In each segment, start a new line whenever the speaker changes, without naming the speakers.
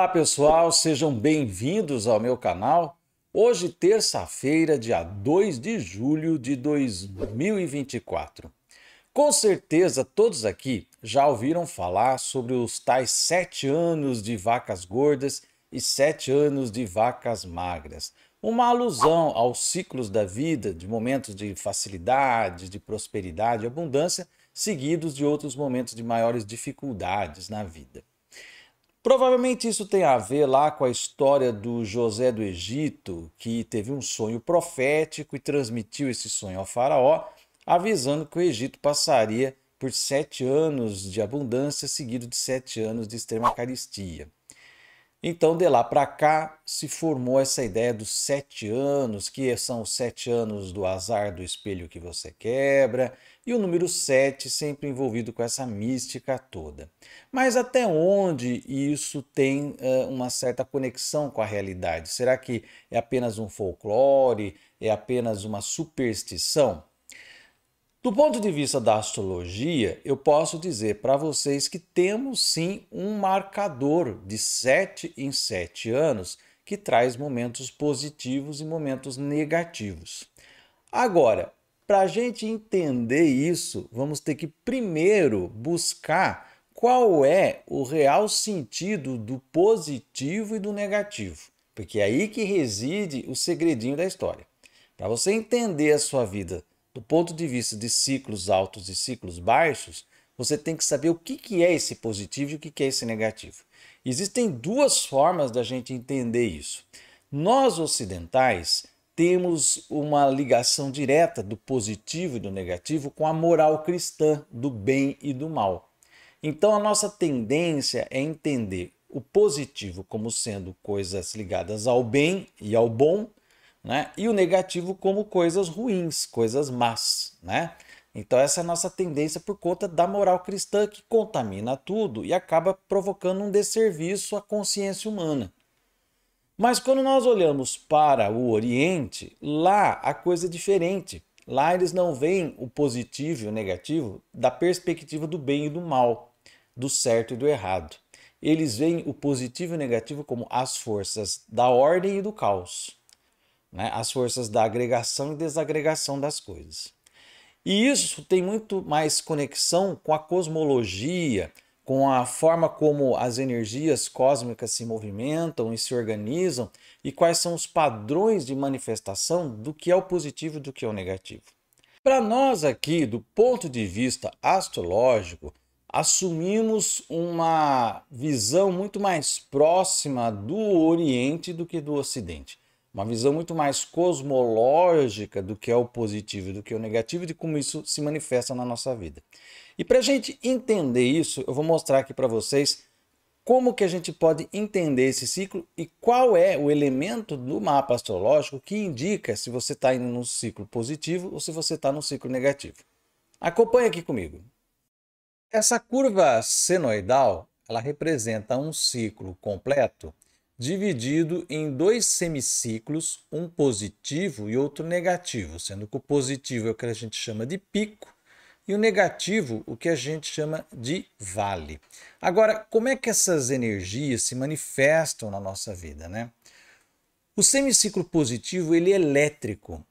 Olá pessoal, sejam bem-vindos ao meu canal. Hoje, terça-feira, dia 2 de julho de 2024. Com certeza todos aqui já ouviram falar sobre os tais sete anos de vacas gordas e sete anos de vacas magras. Uma alusão aos ciclos da vida, de momentos de facilidade, de prosperidade e abundância, seguidos de outros momentos de maiores dificuldades na vida. Provavelmente isso tem a ver lá com a história do José do Egito, que teve um sonho profético e transmitiu esse sonho ao faraó, avisando que o Egito passaria por sete anos de abundância, seguido de sete anos de extrema caristia. Então, de lá para cá, se formou essa ideia dos sete anos, que são os sete anos do azar do espelho que você quebra, e o número 7 sempre envolvido com essa mística toda. Mas até onde isso tem uh, uma certa conexão com a realidade? Será que é apenas um folclore? É apenas uma superstição? Do ponto de vista da astrologia, eu posso dizer para vocês que temos sim um marcador de 7 em 7 anos que traz momentos positivos e momentos negativos. Agora, para a gente entender isso, vamos ter que primeiro buscar qual é o real sentido do positivo e do negativo, porque é aí que reside o segredinho da história. Para você entender a sua vida do ponto de vista de ciclos altos e ciclos baixos, você tem que saber o que é esse positivo e o que é esse negativo. Existem duas formas da gente entender isso. Nós ocidentais temos uma ligação direta do positivo e do negativo com a moral cristã do bem e do mal. Então a nossa tendência é entender o positivo como sendo coisas ligadas ao bem e ao bom, né? e o negativo como coisas ruins, coisas más. Né? Então, essa é a nossa tendência por conta da moral cristã que contamina tudo e acaba provocando um desserviço à consciência humana. Mas quando nós olhamos para o Oriente, lá a coisa é diferente. Lá eles não veem o positivo e o negativo da perspectiva do bem e do mal, do certo e do errado. Eles veem o positivo e o negativo como as forças da ordem e do caos, né? as forças da agregação e desagregação das coisas. E isso tem muito mais conexão com a cosmologia, com a forma como as energias cósmicas se movimentam e se organizam e quais são os padrões de manifestação do que é o positivo e do que é o negativo. Para nós aqui, do ponto de vista astrológico, assumimos uma visão muito mais próxima do Oriente do que do Ocidente. Uma visão muito mais cosmológica do que é o positivo e do que é o negativo e de como isso se manifesta na nossa vida. E para a gente entender isso, eu vou mostrar aqui para vocês como que a gente pode entender esse ciclo e qual é o elemento do mapa astrológico que indica se você está indo num ciclo positivo ou se você está num ciclo negativo. Acompanhe aqui comigo. Essa curva senoidal ela representa um ciclo completo dividido em dois semiciclos, um positivo e outro negativo, sendo que o positivo é o que a gente chama de pico e o negativo, o que a gente chama de vale. Agora, como é que essas energias se manifestam na nossa vida, né? O semiciclo positivo, ele é elétrico.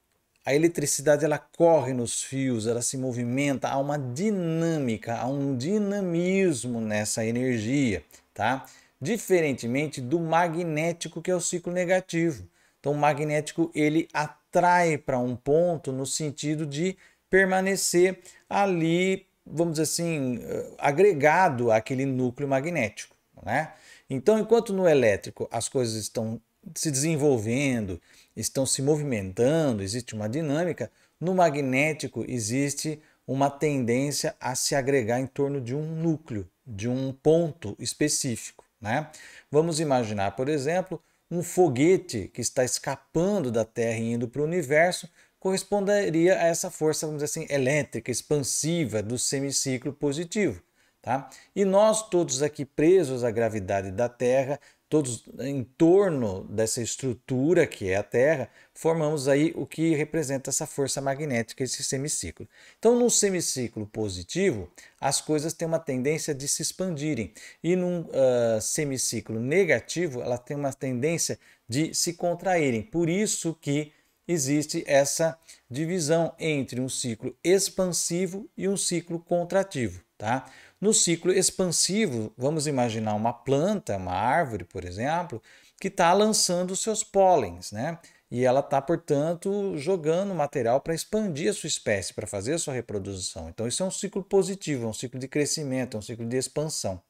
A eletricidade ela corre nos fios, ela se movimenta, há uma dinâmica, há um dinamismo nessa energia, tá? Diferentemente do magnético, que é o ciclo negativo. Então, o magnético ele atrai para um ponto no sentido de permanecer ali, vamos dizer assim, eh, agregado àquele núcleo magnético. Né? Então, enquanto no elétrico as coisas estão se desenvolvendo, estão se movimentando, existe uma dinâmica, no magnético existe uma tendência a se agregar em torno de um núcleo, de um ponto específico. Né? Vamos imaginar, por exemplo, um foguete que está escapando da Terra e indo para o universo, corresponderia a essa força, vamos dizer assim, elétrica, expansiva do semiciclo positivo. Tá? E nós todos aqui presos à gravidade da Terra, todos em torno dessa estrutura que é a Terra, formamos aí o que representa essa força magnética, esse semiciclo. Então, num semiciclo positivo, as coisas têm uma tendência de se expandirem, e num uh, semiciclo negativo, ela tem uma tendência de se contraírem. Por isso que existe essa divisão entre um ciclo expansivo e um ciclo contrativo. Tá? No ciclo expansivo, vamos imaginar uma planta, uma árvore, por exemplo, que está lançando seus pólens, né? E ela está, portanto, jogando material para expandir a sua espécie, para fazer a sua reprodução. Então, isso é um ciclo positivo, é um ciclo de crescimento, é um ciclo de expansão.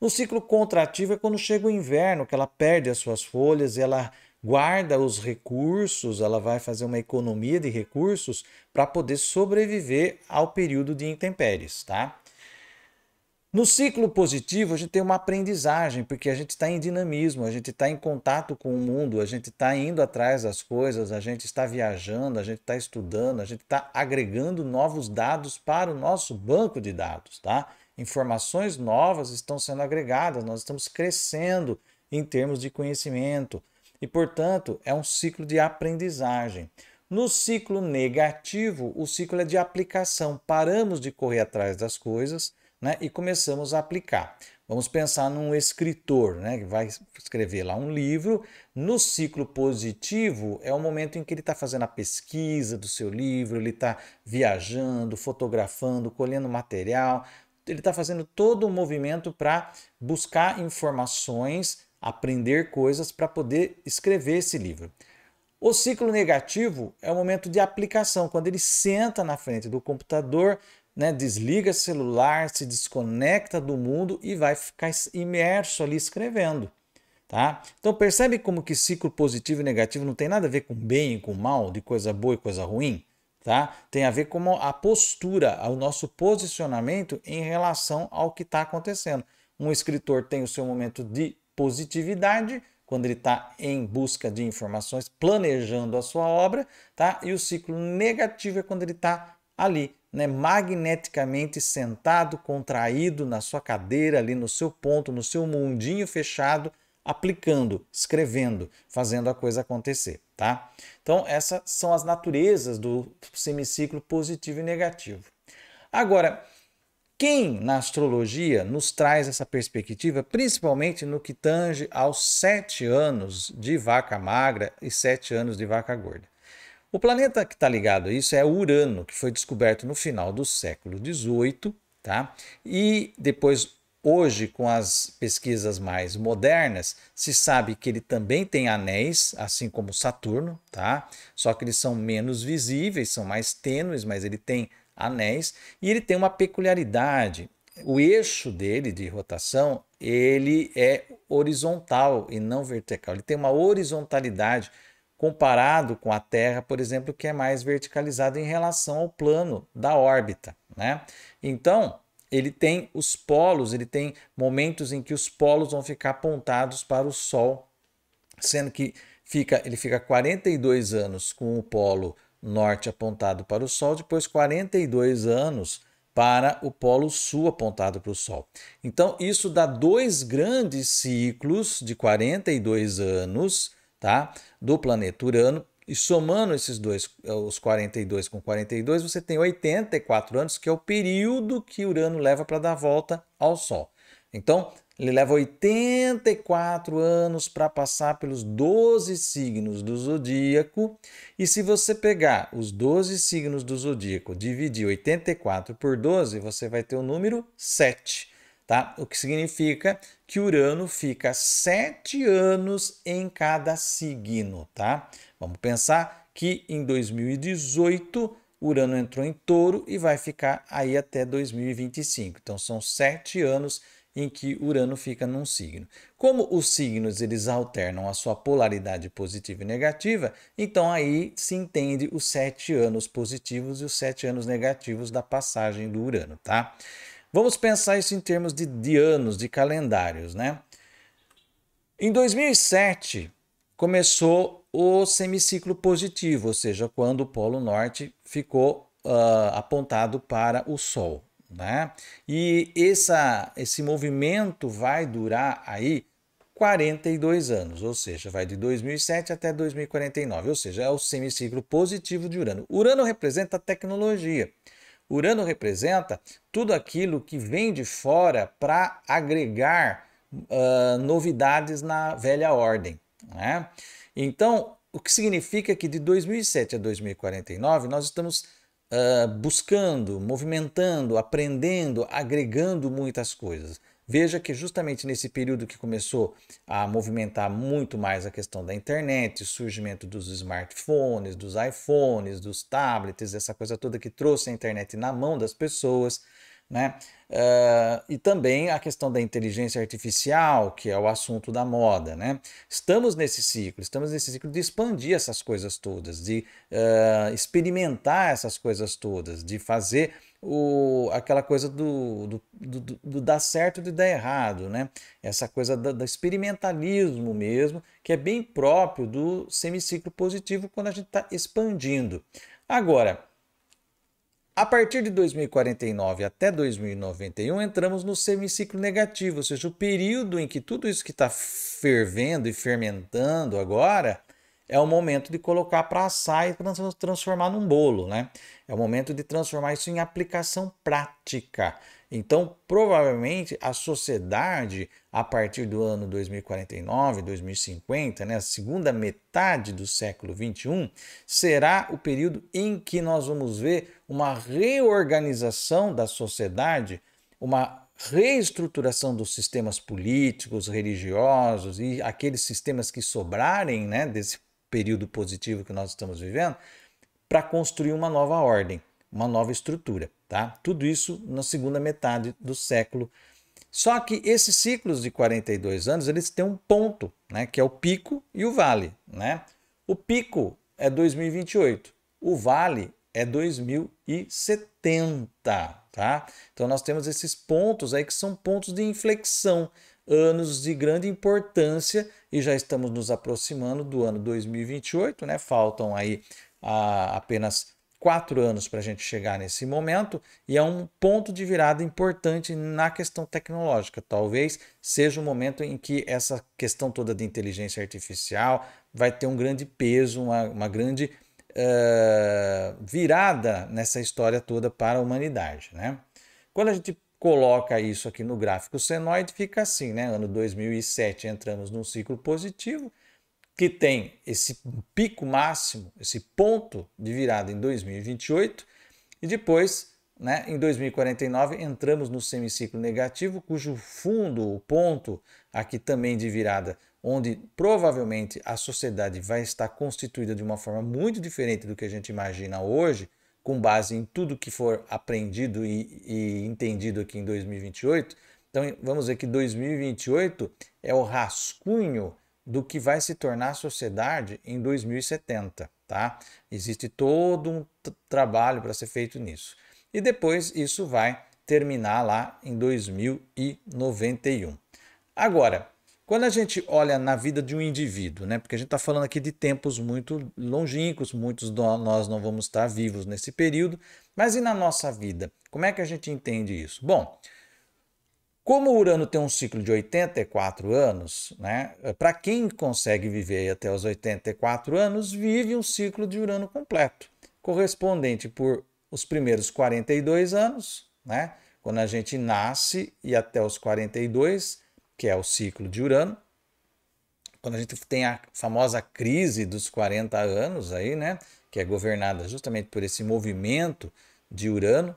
No ciclo contrativo é quando chega o inverno, que ela perde as suas folhas e ela guarda os recursos, ela vai fazer uma economia de recursos para poder sobreviver ao período de intempéries, tá? No ciclo positivo, a gente tem uma aprendizagem, porque a gente está em dinamismo, a gente está em contato com o mundo, a gente está indo atrás das coisas, a gente está viajando, a gente está estudando, a gente está agregando novos dados para o nosso banco de dados, tá? Informações novas estão sendo agregadas, nós estamos crescendo em termos de conhecimento, e, portanto, é um ciclo de aprendizagem. No ciclo negativo, o ciclo é de aplicação. Paramos de correr atrás das coisas né, e começamos a aplicar. Vamos pensar num escritor né, que vai escrever lá um livro. No ciclo positivo, é o momento em que ele está fazendo a pesquisa do seu livro, ele está viajando, fotografando, colhendo material, ele está fazendo todo o movimento para buscar informações aprender coisas para poder escrever esse livro. O ciclo negativo é o momento de aplicação, quando ele senta na frente do computador, né, desliga celular, se desconecta do mundo e vai ficar imerso ali escrevendo. Tá? Então percebe como que ciclo positivo e negativo não tem nada a ver com bem e com mal, de coisa boa e coisa ruim, tá? Tem a ver com a postura, o nosso posicionamento em relação ao que está acontecendo. Um escritor tem o seu momento de positividade, quando ele está em busca de informações, planejando a sua obra, tá? E o ciclo negativo é quando ele está ali, né, magneticamente sentado, contraído na sua cadeira, ali no seu ponto, no seu mundinho fechado, aplicando, escrevendo, fazendo a coisa acontecer, tá? Então, essas são as naturezas do semiciclo positivo e negativo. Agora, quem na astrologia nos traz essa perspectiva, principalmente no que tange aos sete anos de vaca magra e sete anos de vaca gorda. O planeta que está ligado a isso é Urano, que foi descoberto no final do século XVIII, tá? E depois, hoje, com as pesquisas mais modernas, se sabe que ele também tem anéis, assim como Saturno, tá? Só que eles são menos visíveis, são mais tênues, mas ele tem anéis, e ele tem uma peculiaridade. O eixo dele de rotação, ele é horizontal e não vertical. Ele tem uma horizontalidade comparado com a Terra, por exemplo, que é mais verticalizado em relação ao plano da órbita, né? Então, ele tem os polos, ele tem momentos em que os polos vão ficar apontados para o Sol, sendo que fica, ele fica 42 anos com o polo norte apontado para o Sol, depois 42 anos para o polo sul apontado para o Sol. Então, isso dá dois grandes ciclos de 42 anos tá, do planeta Urano. E somando esses dois, eh, os 42 com 42, você tem 84 anos, que é o período que Urano leva para dar volta ao Sol. Então, ele leva 84 anos para passar pelos 12 signos do zodíaco. E se você pegar os 12 signos do zodíaco, dividir 84 por 12, você vai ter o número 7, tá? O que significa que Urano fica 7 anos em cada signo, tá? Vamos pensar que em 2018 Urano entrou em Touro e vai ficar aí até 2025. Então são 7 anos em que Urano fica num signo. Como os signos eles alternam a sua polaridade positiva e negativa, então aí se entende os sete anos positivos e os sete anos negativos da passagem do Urano, tá? Vamos pensar isso em termos de, de anos, de calendários, né? Em 2007 começou o semiciclo positivo, ou seja, quando o Polo Norte ficou uh, apontado para o Sol. Né? E essa, esse movimento vai durar aí 42 anos, ou seja, vai de 2007 até 2049, ou seja, é o semiciclo positivo de Urano. Urano representa a tecnologia. Urano representa tudo aquilo que vem de fora para agregar uh, novidades na velha ordem. Né? Então, o que significa que de 2007 a 2049 nós estamos uh, buscando, movimentando, aprendendo, agregando muitas coisas. Veja que justamente nesse período que começou a movimentar muito mais a questão da internet, o surgimento dos smartphones, dos iPhones, dos tablets, essa coisa toda que trouxe a internet na mão das pessoas, né? Uh, e também a questão da inteligência artificial, que é o assunto da moda. Né? Estamos nesse ciclo, estamos nesse ciclo de expandir essas coisas todas, de uh, experimentar essas coisas todas, de fazer o, aquela coisa do, do, do, do dar certo e de dar errado, né? essa coisa do, do experimentalismo mesmo, que é bem próprio do semiciclo positivo quando a gente está expandindo. Agora, a partir de 2049 até 2091, entramos no semiciclo negativo, ou seja, o período em que tudo isso que está fervendo e fermentando agora é o momento de colocar para assar e transformar num bolo, né? É o momento de transformar isso em aplicação prática. Então, provavelmente, a sociedade, a partir do ano 2049, 2050, né, a segunda metade do século 21, será o período em que nós vamos ver uma reorganização da sociedade, uma reestruturação dos sistemas políticos, religiosos e aqueles sistemas que sobrarem né, desse período positivo que nós estamos vivendo, para construir uma nova ordem, uma nova estrutura. Tá? Tudo isso na segunda metade do século. Só que esses ciclos de 42 anos, eles têm um ponto, né, que é o pico e o vale. Né? O pico é 2028, o vale é 2070. Tá? Então nós temos esses pontos aí que são pontos de inflexão, anos de grande importância e já estamos nos aproximando do ano 2028, né? Faltam aí ah, apenas quatro anos para a gente chegar nesse momento e é um ponto de virada importante na questão tecnológica. Talvez seja o um momento em que essa questão toda de inteligência artificial vai ter um grande peso, uma, uma grande uh, virada nessa história toda para a humanidade. Né? Quando a gente coloca isso aqui no gráfico senoide, fica assim, né? Ano 2007 entramos num ciclo positivo, que tem esse pico máximo, esse ponto de virada em 2028 e depois, né, em 2049 entramos no semiciclo negativo, cujo fundo, o ponto aqui também de virada, onde provavelmente a sociedade vai estar constituída de uma forma muito diferente do que a gente imagina hoje, com base em tudo que for aprendido e, e entendido aqui em 2028. Então, vamos ver que 2028 é o rascunho do que vai se tornar a sociedade em 2070, tá? Existe todo um trabalho para ser feito nisso. E depois isso vai terminar lá em 2091. Agora, quando a gente olha na vida de um indivíduo, né? Porque a gente está falando aqui de tempos muito longínquos, muitos de nós não vamos estar vivos nesse período, mas e na nossa vida? Como é que a gente entende isso? Bom, como Urano tem um ciclo de 84 anos, né, para quem consegue viver até os 84 anos, vive um ciclo de Urano completo, correspondente por os primeiros 42 anos, né, quando a gente nasce e até os 42, que é o ciclo de Urano. Quando a gente tem a famosa crise dos 40 anos aí, né, que é governada justamente por esse movimento de Urano.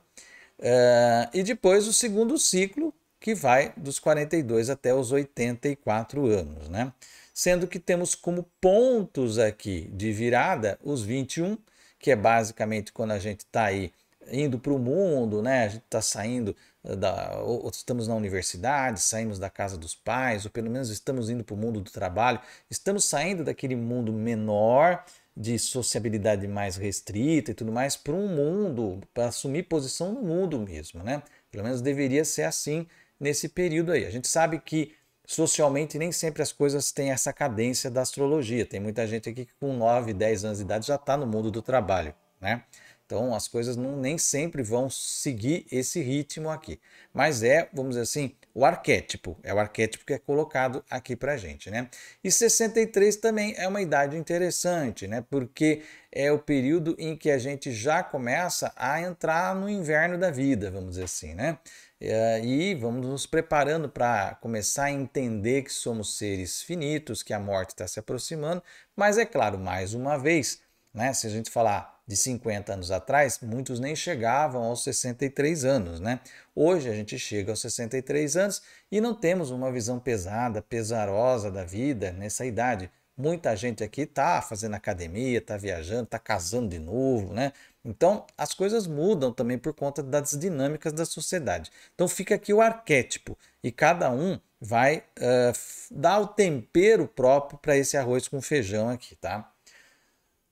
Uh, e depois o segundo ciclo, que vai dos 42 até os 84 anos, né? Sendo que temos como pontos aqui de virada os 21, que é basicamente quando a gente está aí indo para o mundo, né? A gente está saindo eh, da, ou estamos na universidade, saímos da casa dos pais, ou pelo menos estamos indo para o mundo do trabalho, estamos saindo daquele mundo menor de sociabilidade mais restrita e tudo mais para um mundo, para assumir posição no mundo mesmo, né? Pelo menos deveria ser assim nesse período aí. A gente sabe que socialmente nem sempre as coisas têm essa cadência da astrologia. Tem muita gente aqui que com 9, 10 anos de idade já está no mundo do trabalho, né? Então as coisas não, nem sempre vão seguir esse ritmo aqui. Mas é, vamos dizer assim, o arquétipo. É o arquétipo que é colocado aqui pra gente, né? E 63 também é uma idade interessante, né? Porque é o período em que a gente já começa a entrar no inverno da vida, vamos dizer assim, né? É, e vamos nos preparando para começar a entender que somos seres finitos, que a morte está se aproximando. Mas é claro, mais uma vez, né? se a gente falar de 50 anos atrás, muitos nem chegavam aos 63 anos. Né? Hoje a gente chega aos 63 anos e não temos uma visão pesada, pesarosa da vida nessa idade. Muita gente aqui está fazendo academia, está viajando, está casando de novo, né? Então as coisas mudam também por conta das dinâmicas da sociedade. Então fica aqui o arquétipo e cada um vai uh, dar o tempero próprio para esse arroz com feijão aqui, tá?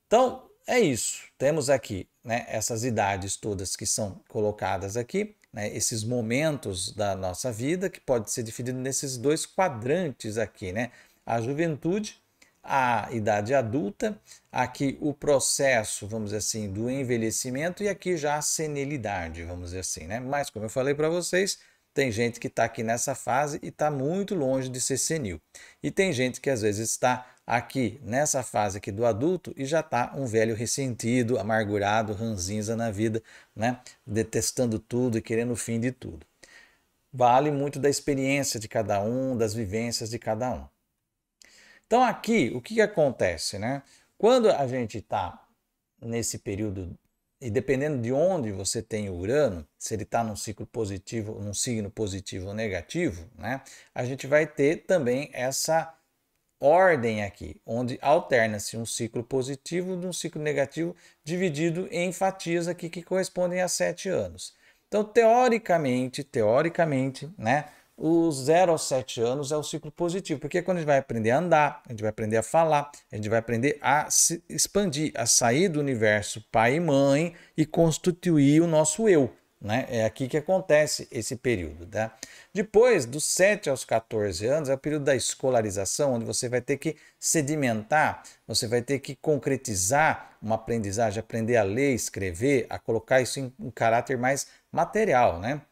Então é isso. Temos aqui né, essas idades todas que são colocadas aqui, né, esses momentos da nossa vida que pode ser definido nesses dois quadrantes aqui, né? A juventude a idade adulta, aqui o processo, vamos dizer assim, do envelhecimento e aqui já a senilidade, vamos dizer assim, né? Mas como eu falei para vocês, tem gente que está aqui nessa fase e está muito longe de ser senil. E tem gente que às vezes está aqui nessa fase aqui do adulto e já está um velho ressentido, amargurado, ranzinza na vida, né? detestando tudo e querendo o fim de tudo. Vale muito da experiência de cada um, das vivências de cada um. Então aqui, o que, que acontece, né? Quando a gente está nesse período e dependendo de onde você tem o Urano, se ele está num ciclo positivo, num signo positivo ou negativo, né, a gente vai ter também essa ordem aqui, onde alterna-se um ciclo positivo de um ciclo negativo, dividido em fatias aqui que correspondem a sete anos. Então, teoricamente, teoricamente, né, os 0 aos 7 anos é o ciclo positivo, porque é quando a gente vai aprender a andar, a gente vai aprender a falar, a gente vai aprender a se expandir, a sair do universo pai e mãe e constituir o nosso eu. Né? É aqui que acontece esse período. Tá? Depois, dos 7 aos 14 anos, é o período da escolarização, onde você vai ter que sedimentar, você vai ter que concretizar uma aprendizagem, aprender a ler, escrever, a colocar isso em um caráter mais material. Né?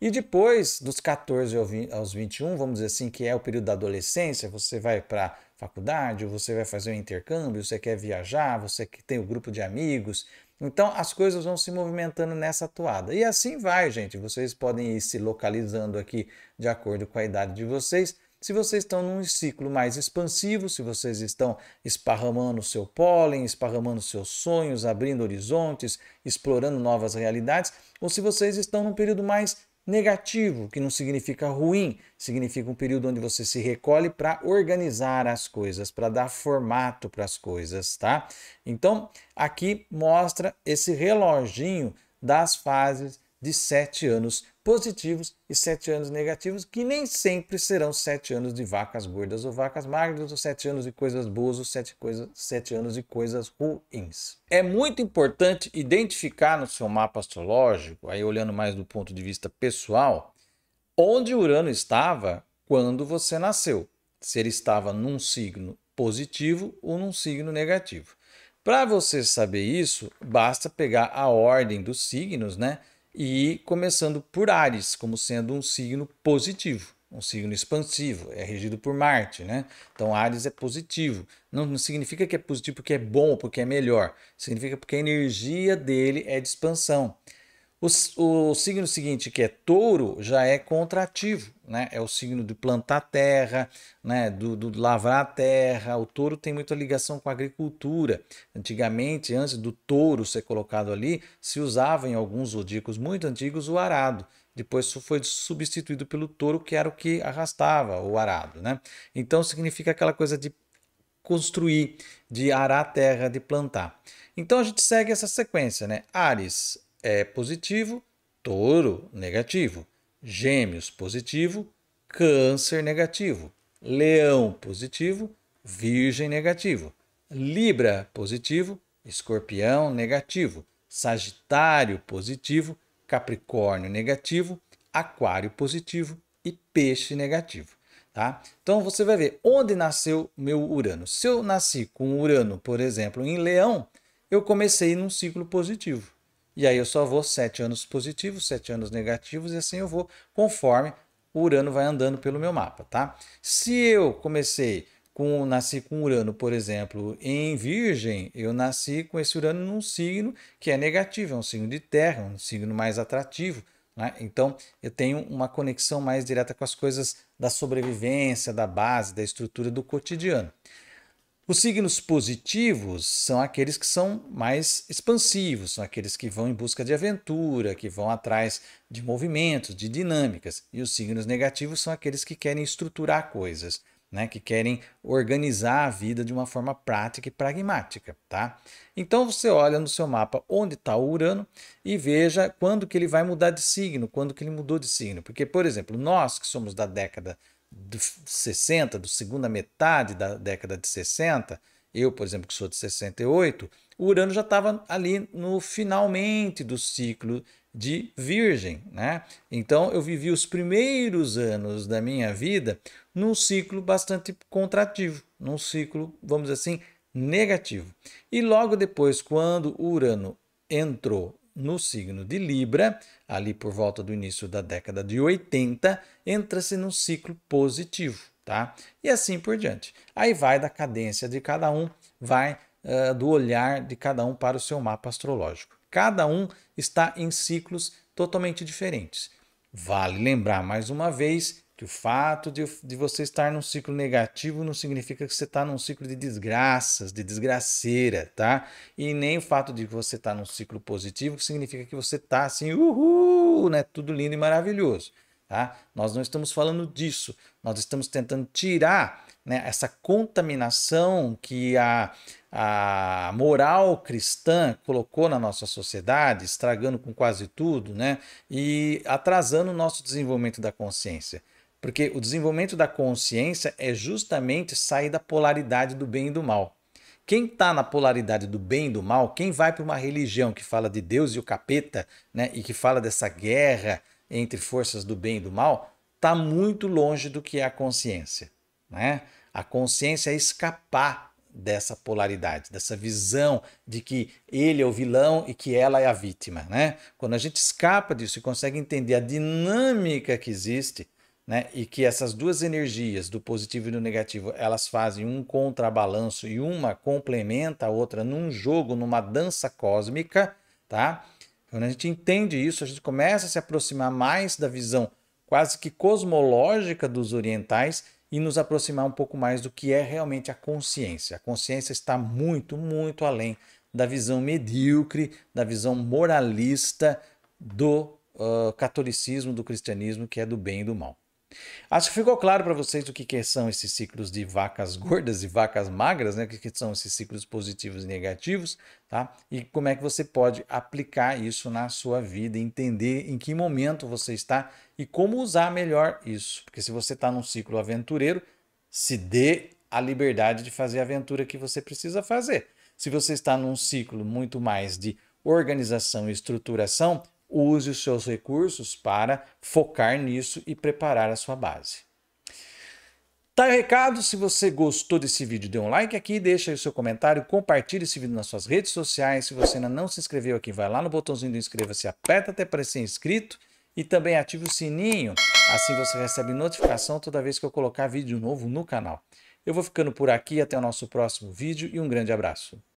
E depois, dos 14 aos 21, vamos dizer assim, que é o período da adolescência, você vai para faculdade, você vai fazer um intercâmbio, você quer viajar, você que tem o um grupo de amigos. Então, as coisas vão se movimentando nessa toada. E assim vai, gente. Vocês podem ir se localizando aqui de acordo com a idade de vocês. Se vocês estão num ciclo mais expansivo, se vocês estão esparramando seu pólen, esparramando seus sonhos, abrindo horizontes, explorando novas realidades, ou se vocês estão num período mais negativo, que não significa ruim, significa um período onde você se recolhe para organizar as coisas, para dar formato para as coisas, tá? Então, aqui mostra esse reloginho das fases de sete anos positivos e sete anos negativos, que nem sempre serão sete anos de vacas gordas ou vacas magras, ou sete anos de coisas boas ou sete, coisa, sete anos de coisas ruins. É muito importante identificar no seu mapa astrológico, aí olhando mais do ponto de vista pessoal, onde Urano estava quando você nasceu. Se ele estava num signo positivo ou num signo negativo. Para você saber isso, basta pegar a ordem dos signos, né? e começando por Ares, como sendo um signo positivo, um signo expansivo, é regido por Marte, né? Então Ares é positivo. Não, não significa que é positivo porque é bom, porque é melhor. Significa porque a energia dele é de expansão. O, o, signo seguinte, que é touro, já é contrativo, né? É o signo de plantar terra, né? Do, do lavrar a terra. O touro tem muita ligação com a agricultura. Antigamente, antes do touro ser colocado ali, se usava em alguns zodíacos muito antigos o arado. Depois foi substituído pelo touro, que era o que arrastava o arado, né? Então significa aquela coisa de construir, de arar a terra, de plantar. Então a gente segue essa sequência, né? Ares, é positivo, touro negativo, gêmeos positivo, câncer negativo, leão positivo, virgem negativo, libra positivo, escorpião negativo, sagitário positivo, capricórnio negativo, aquário positivo e peixe negativo. Tá? Então você vai ver onde nasceu meu Urano. Se eu nasci com Urano, por exemplo, em Leão, eu comecei num ciclo positivo. E aí eu só vou sete anos positivos, sete anos negativos, e assim eu vou conforme o Urano vai andando pelo meu mapa, tá? Se eu comecei com, nasci com Urano, por exemplo, em Virgem, eu nasci com esse Urano num signo que é negativo, é um signo de terra, um signo mais atrativo. Né? Então, eu tenho uma conexão mais direta com as coisas da sobrevivência, da base, da estrutura do cotidiano. Os signos positivos são aqueles que são mais expansivos, são aqueles que vão em busca de aventura, que vão atrás de movimentos, de dinâmicas. E os signos negativos são aqueles que querem estruturar coisas, né? que querem organizar a vida de uma forma prática e pragmática. Tá? Então você olha no seu mapa onde está o Urano e veja quando que ele vai mudar de signo, quando que ele mudou de signo. Porque, por exemplo, nós que somos da década dos 60, da segunda metade da década de 60, eu, por exemplo, que sou de 68, o Urano já estava ali no finalmente do ciclo de Virgem, né? Então eu vivi os primeiros anos da minha vida num ciclo bastante contrativo, num ciclo, vamos dizer assim, negativo. E logo depois, quando o Urano entrou no signo de Libra, ali por volta do início da década de 80, entra-se num ciclo positivo, tá? E assim por diante. Aí vai da cadência de cada um, vai uh, do olhar de cada um para o seu mapa astrológico. Cada um está em ciclos totalmente diferentes. Vale lembrar mais uma vez que o fato de, de você estar num ciclo negativo não significa que você está num ciclo de desgraças, de desgraceira, tá? E nem o fato de você estar tá num ciclo positivo que significa que você está assim, uhul, né? Tudo lindo e maravilhoso, tá? Nós não estamos falando disso. Nós estamos tentando tirar né, essa contaminação que a, a moral cristã colocou na nossa sociedade, estragando com quase tudo, né? E atrasando o nosso desenvolvimento da consciência. Porque o desenvolvimento da consciência é justamente sair da polaridade do bem e do mal. Quem está na polaridade do bem e do mal, quem vai para uma religião que fala de Deus e o capeta, né, e que fala dessa guerra entre forças do bem e do mal, está muito longe do que é a consciência. Né? A consciência é escapar dessa polaridade, dessa visão de que ele é o vilão e que ela é a vítima. Né? Quando a gente escapa disso e consegue entender a dinâmica que existe, né? E que essas duas energias, do positivo e do negativo, elas fazem um contrabalanço e uma complementa a outra num jogo, numa dança cósmica, tá? Quando a gente entende isso, a gente começa a se aproximar mais da visão quase que cosmológica dos orientais e nos aproximar um pouco mais do que é realmente a consciência. A consciência está muito, muito além da visão medíocre, da visão moralista do uh, catolicismo, do cristianismo, que é do bem e do mal. Acho que ficou claro para vocês o que, que, são esses ciclos de vacas gordas e vacas magras, né? O que, que, são esses ciclos positivos e negativos, tá? E como é que você pode aplicar isso na sua vida, entender em que momento você está e como usar melhor isso. Porque se você está num ciclo aventureiro, se dê a liberdade de fazer a aventura que você precisa fazer. Se você está num ciclo muito mais de organização e estruturação, use os seus recursos para focar nisso e preparar a sua base. Tá o recado, se você gostou desse vídeo, dê um like aqui, deixa aí o seu comentário, compartilhe esse vídeo nas suas redes sociais. Se você ainda não se inscreveu aqui, vai lá no botãozinho do inscreva-se, aperta até parecer inscrito e também ative o sininho, assim você recebe notificação toda vez que eu colocar vídeo novo no canal. Eu vou ficando por aqui, até o nosso próximo vídeo e um grande abraço.